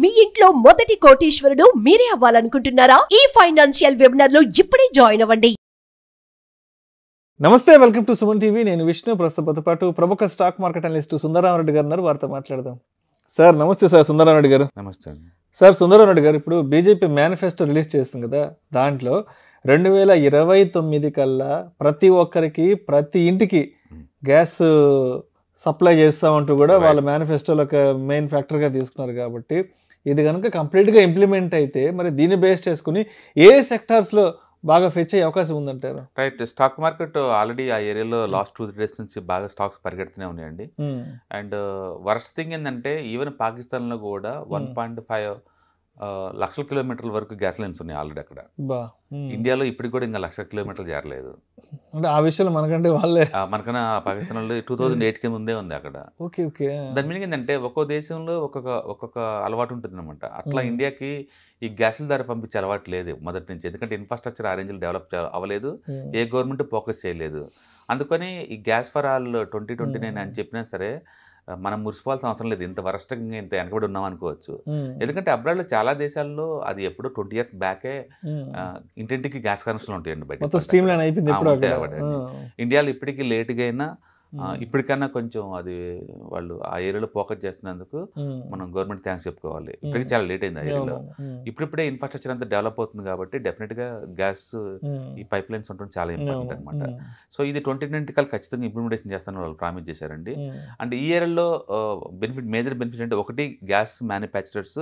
మీ ఇంట్లో మొదటి కోటీశ్వరుడు మీరే అవ్వాలనుకుంటున్నారా ఈ ఫైనాన్షియల్ వెబినార్ లో ఇప్పుడే జాయిన్ అవ్వండి నమస్తే వెల్కమ్ టు సుమన్ టీవీ నేను విష్ణు ప్రస్తుత పాటు ప్రముఖ స్టాక్ మార్కెట్ అనలిస్ట్ సుందరరామరెడ్డి గారు వారితో మాట్లాడదాం సార్ నమస్తే సార్ సుందరరామరెడ్డి గారు నమస్తే సార్ సుందరరామరెడ్డి గారు ఇప్పుడు బీజేపీ మేనిఫెస్టో రిలీజ్ చేస్తుంది కదా దాంట్లో రెండు వేల ఇరవై తొమ్మిది కల్లా ప్రతి ఒక్కరికి ప్రతి ఇంటికి గ్యాస్ సప్లై చేస్తామంటూ కూడా వాళ్ళ మేనిఫెస్టోలో ఒక మెయిన్ ఫ్యాక్టర్గా తీసుకున్నారు కాబట్టి ఇది కనుక కంప్లీట్గా ఇంప్లిమెంట్ అయితే మరి దీన్ని బేస్ చేసుకుని ఏ సెక్టార్స్లో బాగా ఫెచ్ అయ్యే అవకాశం ఉందంటారు రైట్ స్టాక్ మార్కెట్ ఆల్రెడీ ఆ ఏరియాలో లాస్ట్ టూ త్రీ డేస్ నుంచి బాగా స్టాక్స్ పరిగెడుతూనే ఉన్నాయండి అండ్ వర్స్ట్ థింగ్ ఏంటంటే ఈవెన్ పాకిస్తాన్లో కూడా వన్ పాయింట్ ఫైవ్ లక్షల కిలోమీటర్ల వరకు గ్యాస్ లైన్స్ ఉన్నాయి ఆల్రెడీ అక్కడ ఇండియాలో ఇప్పటికి కూడా ఇంకా లక్ష కిలోమీటర్లు చేరలేదు అంటే ఆ విషయాలు మనకంటే వాళ్ళే మనకన్నా పాకిస్తాన్ వాళ్ళు టూ థౌజండ్ ఎయిట్ కింద ఉందే ఉంది అక్కడ ఓకే ఓకే దాని మీనింగ్ ఏంటంటే ఒక్కో దేశంలో ఒక్కొక్క ఒక్కొక్క అలవాటు ఉంటుంది అనమాట అట్లా ఇండియాకి ఈ గ్యాసుల ద్వారా పంపించే అలవాటు లేదు మొదటి నుంచి ఎందుకంటే ఇన్ఫ్రాస్ట్రక్చర్ ఆ డెవలప్ అవ్వలేదు ఏ గవర్నమెంట్ ఫోకస్ చేయలేదు అందుకని ఈ gas for all twenty twenty nine అని చెప్పినా సరే మనం మురిసిపోవాల్సిన అవసరం లేదు ఇంత వరష్టంగా ఇంత వెనకబడి ఉన్నాం అనుకోవచ్చు ఎందుకంటే అబ్రాడ్లో చాలా దేశాల్లో అది ఎప్పుడో ట్వంటీ ఇయర్స్ బ్యాకే ఇంటింటికి గ్యాస్ కనెక్షన్లు ఉంటాయండి బయట ఇండియాలో ఇప్పటికీ లేట్గా అయినా ఇప్పటికన్నా కొంచెం అది వాళ్ళు ఆ ఏరియాలో ఫోకస్ చేస్తున్నందుకు మనం గవర్నమెంట్ థ్యాంక్స్ చెప్పుకోవాలి ఇప్పటికీ చాలా లేట్ అయింది ఆ ఏరియాలో ఇప్పుడిప్పుడే ఇన్ఫ్రాస్ట్రక్చర్ అంతా డెవలప్ అవుతుంది కాబట్టి డెఫినెట్ గా గ్యాస్ ఈ పైప్ లైన్స్ ఉంటుంది చాలా ఇంపార్టెంట్ అనమాట సో ఇది ట్వంటీ ట్వంటీ కల్ ఖచ్చితంగా ఇంప్లిమెంటేషన్ చేస్తాను వాళ్ళు ప్రామిస్ చేశారండి అండ్ ఈ ఏరియాలో బెనిఫిట్ మేజర్ బెనిఫిట్ అంటే ఒకటి గ్యాస్ మ్యానుఫ్యాక్చరర్స్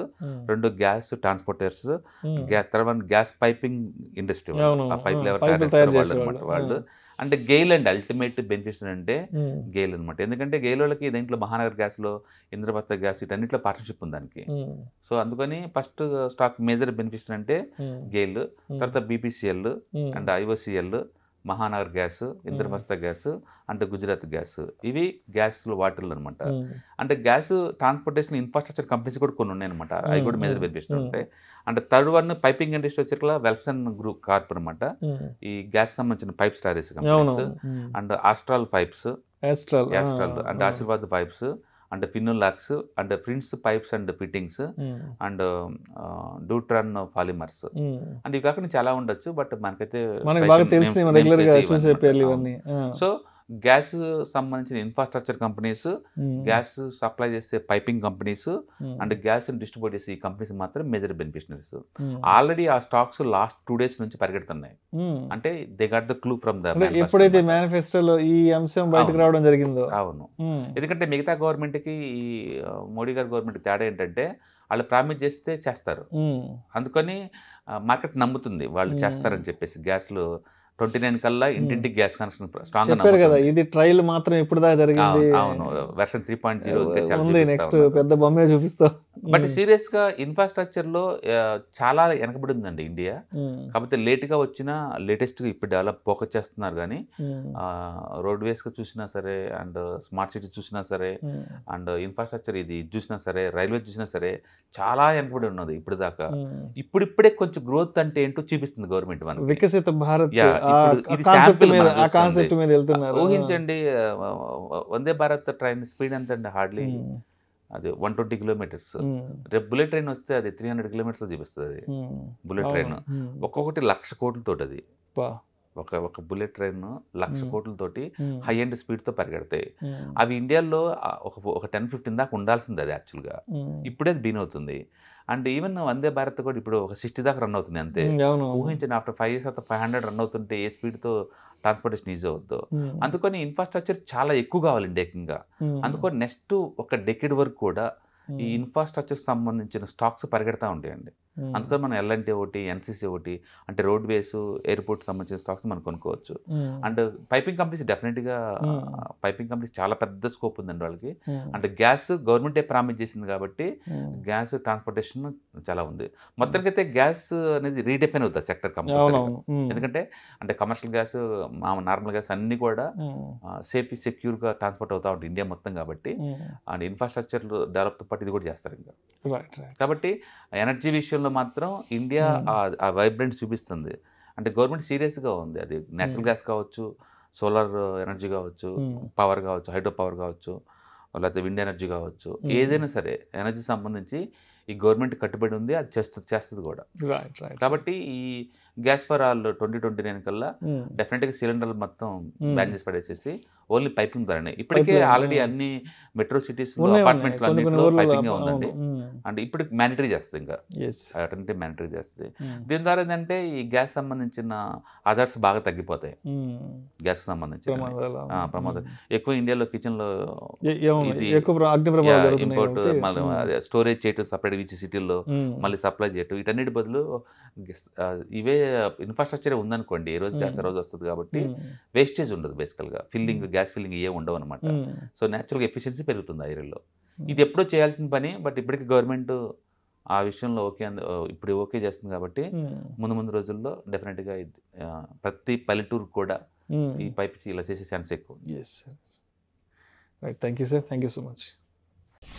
రెండు గ్యాస్ ట్రాన్స్పోర్టర్స్ తర్వాత గ్యాస్ పైపింగ్ ఇండస్ట్రీ ఆ పైప్ లెవెల్ వాళ్ళు అంటే గెయిల్ అండి అల్టిమేట్ బెనిఫిషన్ అంటే గెయిల్ అనమాట ఎందుకంటే గెయిల్ వాళ్ళకి దీంట్లో మహానగర్ గ్యాస్ లో ఇంద్రభర్త గ్యాస్ ఇటన్నింటిలో పార్ట్నర్షిప్ ఉంది దానికి సో అందుకని ఫస్ట్ స్టాక్ మేజర్ బెనిఫిషన్ అంటే గెయిల్ తర్వాత BPCL and IOCL Mahanagar gas Indraprastha gas అంటే గుజరాత్ గ్యాస్ ఇవి గ్యాస్లు వాటిల్ అనమాట అంటే గ్యాస్ ట్రాన్స్పోర్టేషన్ ఇన్ఫ్రాస్ట్రక్చర్ కంపెనీస్ కూడా కొన్ని ఉన్నాయి అనమాట అవి కూడా మేజర్ బెనిఫిట్ ఉంటాయి అంటే థర్డ్ వన్ పైపింగ్ ఇండస్ట్రీ వచ్చేలా వెల్సన్ గ్రూప్ కార్ప్ అనమాట ఈ గ్యాస్ సంబంధించిన పైప్ స్టారీస్ companies and Astral pipes and అంటే ఆశీర్వాద్ పైప్స్ అండ్ లాక్స్ and Prince pipes and fittings and Dutron polymers and ఇవి కాకుండా చాలా ఉండొచ్చు బట్ మనకైతే మనకి సో గ్యాస్ సంబంధించిన infrastructure companies hmm. Gas supply చేసే piping companies and gas distribute చేసే ఈ కంపెనీస్ మాత్రం మేజర్ బెనిఫిషనరీస్ ఆల్రెడీ ఆ స్టాక్స్ లాస్ట్ టూ డేస్ నుంచి పరిగెడుతున్నాయి hmm. అంటే they got the clue from the ఎప్పుడైతే మేనిఫెస్టోలో ఈ అంశం బయటకు రావడం జరిగిందో అవును hmm. ఎందుకంటే మిగతా గవర్నమెంట్ కి ఈ మోడీ గారి గవర్నమెంట్ తేడా ఏంటంటే వాళ్ళు ప్రామిస్ చేస్తే చేస్తారు అందుకని మార్కెట్ నమ్ముతుంది వాళ్ళు చేస్తారని చెప్పేసి గ్యాస్లో ట్వంటీ నైన్ కల్లా hmm. ఇంటింటికి గ్యాస్ కనెక్షన్ స్ట్రాంగ్ చెప్పారు కదా ఇది ట్రయల్ మాత్రం ఇప్పుడు దా జరిగింది అవును version three point zero next పెద్ద బొమ్మే చూపిస్తా బట్ hmm. సీరియస్ గా ఇన్ఫ్రాస్ట్రక్చర్ లో చాలా వెనకబడి ఉందండి ఇండియా hmm. కాకపోతే లేట్ గా వచ్చిన లేటెస్ట్ గా ఇప్పుడు డెవలప్ ఫోకస్ చేస్తున్నారు కానీ రోడ్ వేస్ గా చూసినా సరే అండ్ స్మార్ట్ సిటీ చూసినా సరే అండ్ ఇన్ఫ్రాస్ట్రక్చర్ ఇది చూసినా సరే రైల్వే చూసినా సరే చాలా వెనకబడి ఉన్నది ఇప్పుడు దాకా ఇప్పుడిప్పుడే కొంచెం గ్రోత్ అంటే ఏంటో చూపిస్తుంది గవర్నమెంట్ మనకి వికసిత భారత్ కాన్సెప్ట్ మీద వెళ్తున్నారు ఊహించండి వందే భారత్ ట్రైన్ స్పీడ్ ఎంత అండి హార్డ్లీ అది వన్ ట్వంటీ కిలోమీటర్స్ రేపు బుల్లెట్ ట్రైన్ వస్తే అది త్రీ హండ్రెడ్ కిలోమీటర్స్ చూపిస్తుంది అది బుల్లెట్ ట్రైన్ ఒక్కొక్కటి లక్ష కోట్లతో అది ఒక ఒక బుల్లెట్ ట్రైన్ లక్ష కోట్లతోటి హై అండ్ స్పీడ్తో పరిగెడతాయి అవి ఇండియాలో ఒక ఒక టెన్ ఫిఫ్టీన్ దాకా ఉండాల్సింది అది యాక్చువల్గా ఇప్పుడే అది బీన్ అవుతుంది అండ్ ఈవెన్ వందే భారత్ కూడా ఇప్పుడు ఒక సిక్స్టీ దాకా రన్ అవుతుంది అంతే ఊహించండి ఆఫ్టర్ ఫైవ్ ఇయర్స్ అంతా ఫైవ్ హండ్రెడ్ రన్ అవుతుంటే ఏ స్పీడ్తో ట్రాన్స్పోర్టేషన్ ఈజీ అవుద్దు అందుకని ఇన్ఫ్రాస్ట్రక్చర్ చాలా ఎక్కువ కావాలి ఇండియాకింగా అందుకని నెక్స్ట్ ఒక డెకెడ్ వరకు కూడా ఈ ఇన్ఫ్రాస్ట్రక్చర్ సంబంధించిన స్టాక్స్ పరిగెడతా ఉంటాయండి అందుకని మనం ఎల్ఎన్టీ ఒకటి ఎన్సీసీ ఒకటి అంటే రోడ్ వేస్ ఎయిర్పోర్ట్ సంబంధించిన స్టాక్స్ మనం కొనుక్కోవచ్చు అండ్ పైపింగ్ కంపెనీస్ డెఫినెట్ గా పైపింగ్ కంపెనీస్ చాలా పెద్ద స్కోప్ ఉందండి వాళ్ళకి అంటే గ్యాస్ గవర్నమెంటే ప్రామిస్ చేసింది కాబట్టి గ్యాస్ ట్రాన్స్పోర్టేషన్ చాలా ఉంది మొత్తానికైతే గ్యాస్ అనేది రీడిఫైన్ అవుతుంది సెక్టర్ కంపెనీ ఎందుకంటే అంటే కమర్షియల్ గ్యాస్ నార్మల్ గ్యాస్ అన్ని కూడా సేఫ్ సెక్యూర్ గా ట్రాన్స్పోర్ట్ అవుతా ఉంటుంది ఇండియా మొత్తం కాబట్టి అండ్ ఇన్ఫ్రాస్ట్రక్చర్ డెవలప్ తో పాటు ఇది కూడా చేస్తారు ఇంకా కాబట్టి ఎనర్జీ విషయంలో విషయంలో మాత్రం ఇండియా ఆ వైబ్రెంట్ చూపిస్తుంది అంటే గవర్నమెంట్ సీరియస్గా ఉంది అది నేచురల్ గ్యాస్ కావచ్చు సోలార్ ఎనర్జీ కావచ్చు పవర్ కావచ్చు హైడ్రో పవర్ కావచ్చు లేకపోతే విండ్ ఎనర్జీ కావచ్చు ఏదైనా సరే ఎనర్జీ సంబంధించి ఈ గవర్నమెంట్ కట్టుబడి ఉంది అది చేస్తుంది చేస్తుంది కూడా కాబట్టి ఈ gas for all twenty twenty nine కల్లా డెఫినెట్ గా సిలిండర్లు మొత్తం బ్యాన్ చేసి పడేసేసి ఓన్లీ పైపింగ్ ద్వారానే ఇప్పటికే ఆల్రెడీ అన్ని మెట్రో సిటీస్ అపార్ట్మెంట్స్ అన్నింటిలో పైపింగ్ ఉందండి Hmm. అంటే ఇప్పుడు మ్యాండటరీ చేస్తుంది ఇంకా అటెంటే మ్యాండటరీ చేస్తుంది దీని ద్వారా ఏంటంటే ఈ గ్యాస్ సంబంధించిన అజార్ట్స్ బాగా తగ్గిపోతాయి గ్యాస్ hmm. సంబంధించిన ప్రమాదం hmm. ఎక్కువ ఇండియాలో కిచెన్లో ఇంపోర్ట్ మళ్ళీ స్టోరేజ్ చేయటం సపరేట్ విచ్ సిటీల్లో మళ్ళీ సప్లై చేయటం వీటన్నిటి బదులు ఇవే ఇన్ఫ్రాస్ట్రక్చర్ ఉందనుకోండి ఏ రోజు గ్యాస్ రోజు వస్తుంది కాబట్టి వేస్టేజ్ ఉండదు బేసికల్గా ఫిల్లింగ్ గ్యాస్ ఫిల్లింగ్ ఏ ఉండవు అనమాట సో న్యాచురల్గా ఎఫిషియన్సీ పెరుగుతుంది ఆ ఏరియాలో Hmm. ఇది ఎప్పుడో చేయాల్సిన పని బట్ ఇప్పటికీ గవర్నమెంట్ ఆ విషయంలో ఓకే ఇప్పుడు ఓకే చేస్తుంది కాబట్టి hmm. ముందు ముందు రోజుల్లో డెఫినెట్ గా ప్రతి పల్లెటూరు కూడా hmm. ఈ పైప్ ఇలా చేసే ఛాన్స్ ఎక్కువ thank you so much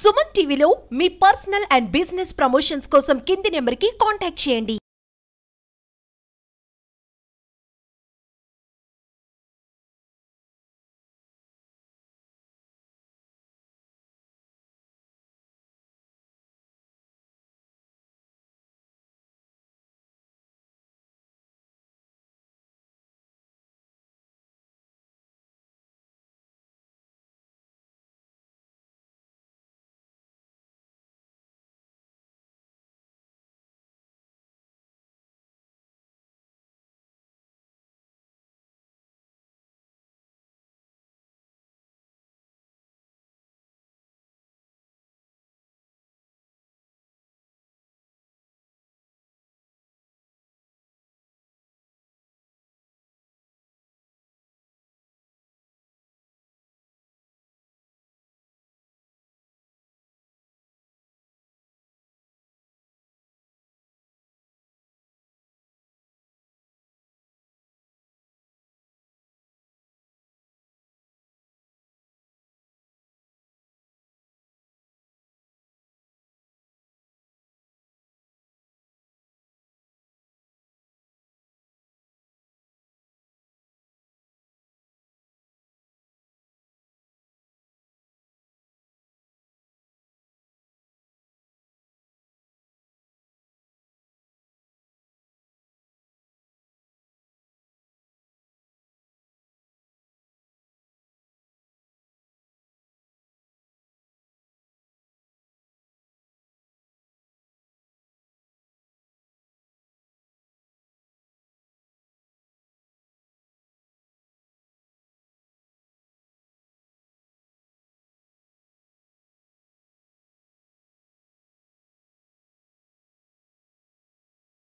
Suman టీవీలో మీ పర్సనల్ అండ్ బిజినెస్ ప్రమోషన్స్ కోసం కింది నెంబర్ కి కాంటాక్ట్ చేయండి